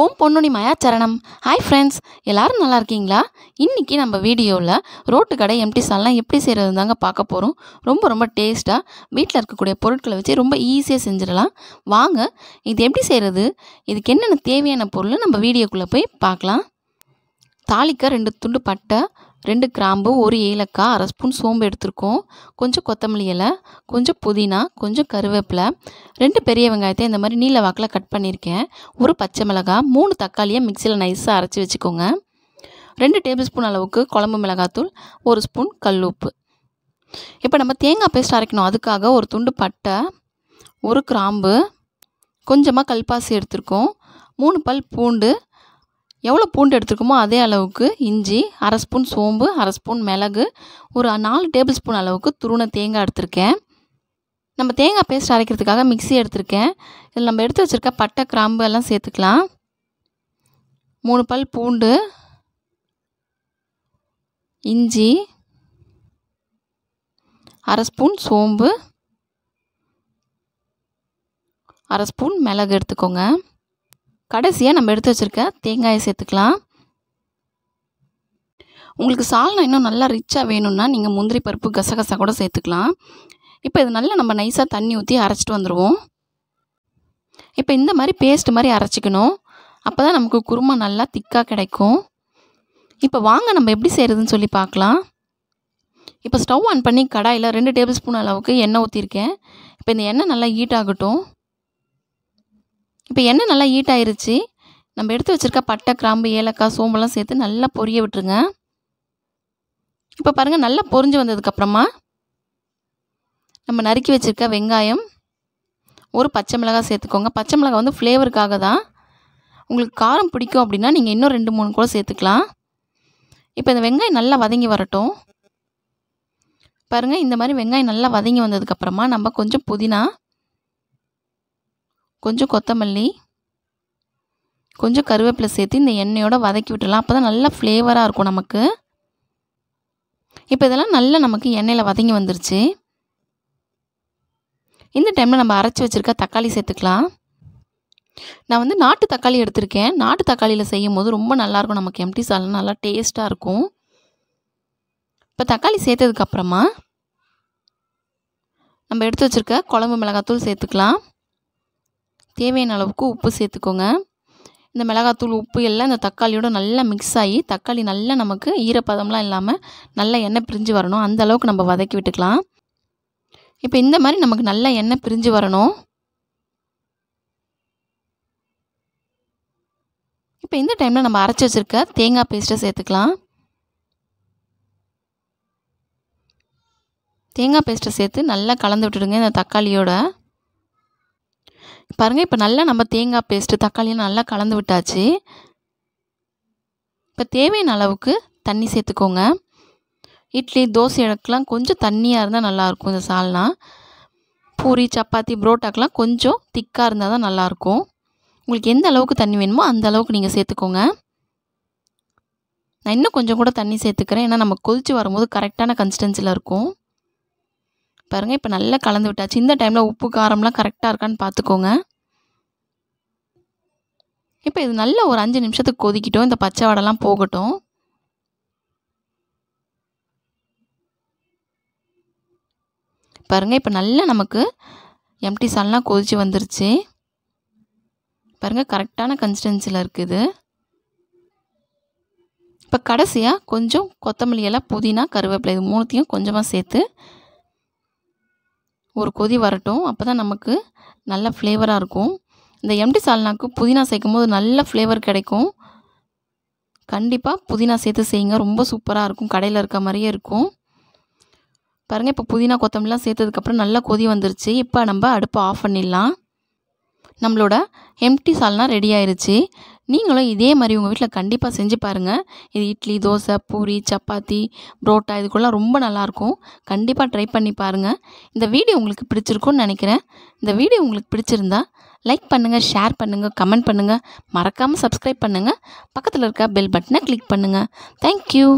ஓம் பொன்னுனி மாயா சரணம் hi friends எல்லோரும் நல்லா இருக்கீங்களா இன்றைக்கி நம்ம வீடியோவில் ரோட்டு கடை எம்டி சால்லாம் எப்படி செய்கிறது தாங்க பார்க்க போகிறோம் ரொம்ப ரொம்ப டேஸ்ட்டாக வீட்டில் இருக்கக்கூடிய பொருட்களை வச்சு ரொம்ப ஈஸியாக செஞ்சிடலாம் வாங்க இது எப்படி செய்கிறது இதுக்கு என்னென்ன தேவையான பொருள் நம்ம வீடியோக்குள்ளே போய் பார்க்கலாம் தாளிக்க ரெண்டு துண்டு பட்டை ரெண்டு கிராம்பு ஒரு ஏலக்காய் அரை ஸ்பூன் சோம்பு எடுத்திருக்கோம் கொஞ்சம் கொத்தமல்லி இலை கொஞ்சம் புதினா கொஞ்சம் கருவேப்பிலை ரெண்டு பெரிய வெங்காயத்தை இந்த மாதிரி நீல வாக்கில் கட் பண்ணியிருக்கேன் ஒரு பச்சை மிளகாய் மூணு தக்காளியை மிக்சியில் நைஸாக அரைச்சி வச்சுக்கோங்க ரெண்டு டேபிள் ஸ்பூன் அளவுக்கு குழம்பு மிளகாத்தூள் ஒரு ஸ்பூன் கல்லுப்பு இப்போ நம்ம தேங்காய் பேஸ்ட் அரைக்கணும் அதுக்காக ஒரு துண்டு பட்டை ஒரு கிராம்பு கொஞ்சமாக கல்பாசி எடுத்திருக்கோம் மூணு பல் பூண்டு எவ்வளோ பூண்டு எடுத்துருக்கோமோ அதே அளவுக்கு இஞ்சி அரை ஸ்பூன் சோம்பு அரை ஸ்பூன் மிளகு ஒரு நாலு டேபிள் ஸ்பூன் அளவுக்கு துருண தேங்காய் எடுத்திருக்கேன் நம்ம தேங்காய் பேஸ்ட் அரைக்கிறதுக்காக மிக்சி எடுத்திருக்கேன் இதில் நம்ம எடுத்து வச்சுருக்க பட்டை கிராம்பு எல்லாம் சேர்த்துக்கலாம் மூணு பல் பூண்டு இஞ்சி அரை ஸ்பூன் சோம்பு அரை ஸ்பூன் மிளகு எடுத்துக்கோங்க கடைசியாக நம்ம எடுத்து வச்சுருக்க தேங்காயை சேர்த்துக்கலாம் உங்களுக்கு சால்னா இன்னும் நல்லா ரிச்சாக வேணும்னா நீங்கள் முந்திரி பருப்பு கசகசா கூட சேர்த்துக்கலாம் இப்போ இது நல்லா நம்ம நைஸாக தண்ணி ஊற்றி அரைச்சிட்டு வந்துடுவோம் இப்போ இந்த மாதிரி பேஸ்ட் மாதிரி அரைச்சிக்கணும் அப்போ தான் நமக்கு குருமா நல்லா திக்காக கிடைக்கும் இப்போ வாங்க நம்ம எப்படி செய்கிறதுன்னு சொல்லி பார்க்கலாம் இப்போ ஸ்டவ் ஆன் பண்ணி கடாயில் ரெண்டு டேபிள் ஸ்பூன் அளவுக்கு எண்ணெய் ஊற்றிருக்கேன் இப்போ இந்த எண்ணெய் நல்லா ஹீட் ஆகட்டும் இப்போ எண்ணெய் நல்லா ஹீட் ஆயிருச்சு நம்ம எடுத்து வச்சுருக்க பட்டை கிராம்பு ஏலக்காய் சோம்பெல்லாம் சேர்த்து நல்லா பொரிய விட்டுருங்க இப்போ பாருங்கள் நல்லா பொரிஞ்சு வந்ததுக்கப்புறமா நம்ம நறுக்கி வச்சுருக்க வெங்காயம் ஒரு பச்சை மிளகாய் சேர்த்துக்கோங்க பச்சை மிளகாய் வந்து ஃப்ளேவருக்காக தான் உங்களுக்கு காரம் பிடிக்கும் அப்படின்னா நீங்கள் இன்னும் ரெண்டு மூணு கூட சேர்த்துக்கலாம் இப்போ இந்த வெங்காயம் நல்லா வதங்கி வரட்டும் பாருங்கள் இந்த மாதிரி வெங்காயம் நல்லா வதங்கி வந்ததுக்கப்புறமா நம்ம கொஞ்சம் புதினா கொஞ்சம் கொத்தமல்லி கொஞ்சம் கருவேப்பிலை சேர்த்து இந்த எண்ணெயோடு வதக்கி விட்டுடலாம் அப்போ தான் நல்லா ஃப்ளேவராக இருக்கும் நமக்கு இப்போ இதெல்லாம் நல்லா நமக்கு எண்ணெயில் வதங்கி வந்துருச்சு இந்த டைமில் நம்ம அரைச்சி வச்சுருக்க தக்காளி சேர்த்துக்கலாம் நான் வந்து நாட்டு தக்காளி எடுத்திருக்கேன் நாட்டு தக்காளியில் செய்யும் போது ரொம்ப நல்லாயிருக்கும் நமக்கு எம்டி சாலில் நல்லா டேஸ்ட்டாக இருக்கும் இப்போ தக்காளி சேர்த்ததுக்கப்புறமா நம்ம எடுத்து வச்சுருக்க குழம்பு மிளகாத்தூள் சேர்த்துக்கலாம் தேவையான அளவுக்கு உப்பு சேர்த்துக்கோங்க இந்த மிளகாத்தூள் உப்பு எல்லாம் இந்த தக்காளியோட நல்லா மிக்ஸ் ஆகி தக்காளி நல்லா நமக்கு ஈரப்பதம்லாம் இல்லாமல் நல்லா எண்ணெய் பிரிஞ்சு வரணும் அந்த அளவுக்கு நம்ம வதக்கி விட்டுக்கலாம் இப்போ இந்த மாதிரி நமக்கு நல்லா எண்ணெய் பிரிஞ்சு வரணும் இப்போ இந்த டைமில் நம்ம அரைச்சி வச்சுருக்க தேங்காய் பேஸ்ட்டை சேர்த்துக்கலாம் தேங்காய் பேஸ்ட்டை சேர்த்து நல்லா கலந்து விட்டுடுங்க இந்த தக்காளியோட பாருங்கள் இப்போ நல்லா நம்ம தேங்காய் பேஸ்ட்டு தக்காளியும் நல்லா கலந்து விட்டாச்சு இப்போ தேவையான அளவுக்கு தண்ணி சேர்த்துக்கோங்க இட்லி தோசை இடக்கெலாம் கொஞ்சம் தண்ணியாக இருந்தால் நல்லாயிருக்கும் இந்த சால்னா பூரி சப்பாத்தி புரோட்டாக்கெலாம் கொஞ்சம் திக்காக இருந்தால் தான் நல்லாயிருக்கும் உங்களுக்கு எந்த அளவுக்கு தண்ணி வேணுமோ அந்த அளவுக்கு நீங்கள் சேர்த்துக்கோங்க நான் இன்னும் கொஞ்சம் கூட தண்ணி சேர்த்துக்கிறேன் ஏன்னா நம்ம கொதித்து வரும்போது கரெக்டான கன்சிஸ்டன்சியில் இருக்கும் பாருங்கள் இப்போ நல்லா கலந்து விட்டாச்சு இந்த டைமில் உப்பு காரம்லாம் கரெக்டாக இருக்கான்னு பார்த்துக்கோங்க இப்போ இது நல்ல ஒரு அஞ்சு நிமிஷத்துக்கு கொதிக்கிட்டோம் இந்த பச்சை வடைலாம் போகட்டும் பாருங்கள் இப்போ நல்லா நமக்கு எம்டி சால்லாம் கொதிச்சு வந்துருச்சு பாருங்கள் கரெக்டான கன்சிஸ்டன்சியில் இருக்குது இப்போ கடைசியாக கொஞ்சம் கொத்தமல்லி எல்லாம் புதினா கருவேப்பிலை இது மூணுத்தையும் கொஞ்சமாக சேர்த்து ஒரு கொதி வரட்டும் அப்போ தான் நமக்கு நல்ல ஃப்ளேவராக இருக்கும் இந்த எம்டி சால்னாக்கு புதினா சேர்க்கும் போது நல்ல ஃப்ளேவர் கிடைக்கும் கண்டிப்பாக புதினா சேர்த்து செய்யுங்க ரொம்ப சூப்பராக இருக்கும் கடையில் இருக்க மாதிரியே இருக்கும் பாருங்கள் இப்போ புதினா கொத்தமல்லாம் சேர்த்ததுக்கப்புறம் நல்லா கொதி வந்துருச்சு இப்போ நம்ம அடுப்பை ஆஃப் பண்ணிடலாம் நம்மளோட எம்டி சால்னா ரெடி ஆயிடுச்சு நீங்களும் இதே மாதிரி உங்கள் வீட்டில் கண்டிப்பாக செஞ்சு பாருங்கள் இது இட்லி தோசை பூரி சப்பாத்தி புரோட்டா இதுக்குள்ளே ரொம்ப நல்லாயிருக்கும் கண்டிப்பாக ட்ரை பண்ணி பாருங்கள் இந்த வீடியோ உங்களுக்கு பிடிச்சிருக்குன்னு நினைக்கிறேன் இந்த வீடியோ உங்களுக்கு பிடிச்சிருந்தா லைக் பண்ணுங்கள் ஷேர் பண்ணுங்கள் கமெண்ட் பண்ணுங்கள் மறக்காமல் சப்ஸ்கிரைப் பண்ணுங்கள் பக்கத்தில் இருக்க பெல் பட்டனை கிளிக் பண்ணுங்கள் தேங்க்யூ